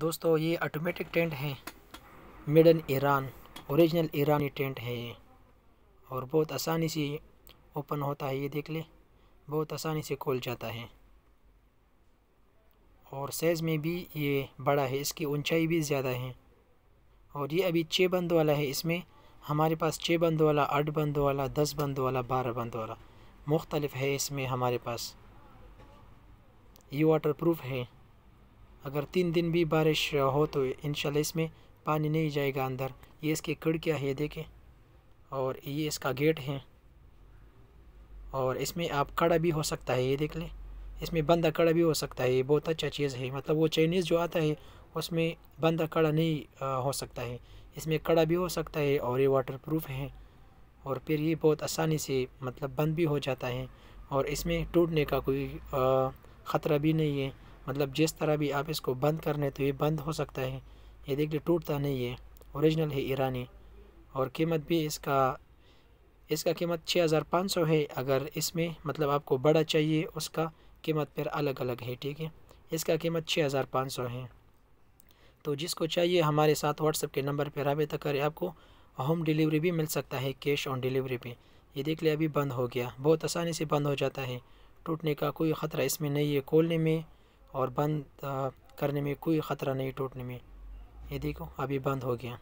दोस्तों ये automatic tent हैं मेड इन ईरान ओरिजिनल ईरानी टेंट है ये और बहुत आसानी से ओपन होता है ये देख ले बहुत आसानी से खोल जाता है और साइज़ में भी ये बड़ा है इसकी ऊंचाई भी ज़्यादा है और ये अभी छः बंद वाला है इसमें हमारे पास छः बंद वाला आठ बंद वाला दस बंद वाला बारह बंद वाला मुख्तलफ़ है इसमें हमारे पास ये वाटर प्रूफ है अगर तीन दिन भी बारिश हो तो इन इसमें पानी नहीं जाएगा अंदर ये इसकी खिड़कियाँ है देखें और ये इसका गेट है और इसमें आप कड़ा भी हो सकता है ये देख लें इसमें बंदा कड़ा भी हो सकता है ये बहुत अच्छा चीज़ है मतलब वो चाइनीज़ जो आता है उसमें बंदा कड़ा नहीं हो सकता है इसमें कड़ा भी हो सकता है और ये वाटर प्रूफ है और फिर ये बहुत आसानी से मतलब बंद भी हो जाता है और इसमें टूटने का कोई ख़तरा भी नहीं है मतलब जिस तरह भी आप इसको बंद कर लें तो ये बंद हो सकता है ये देखिए टूटता नहीं है औरिजिनल है ईरानी और कीमत भी इसका इसका कीमत 6500 है अगर इसमें मतलब आपको बड़ा चाहिए उसका कीमत फिर अलग अलग है ठीक है इसका कीमत 6500 है तो जिसको चाहिए हमारे साथ व्हाट्सएप के नंबर पर रबता करें आपको होम डिलीवरी भी मिल सकता है कैश ऑन डिलीवरी पे ये देख लिया अभी बंद हो गया बहुत आसानी से बंद हो जाता है टूटने का कोई ख़तरा इसमें नहीं है खोलने में और बंद करने में कोई ख़तरा नहीं टूटने में ये देखो अभी बंद हो गया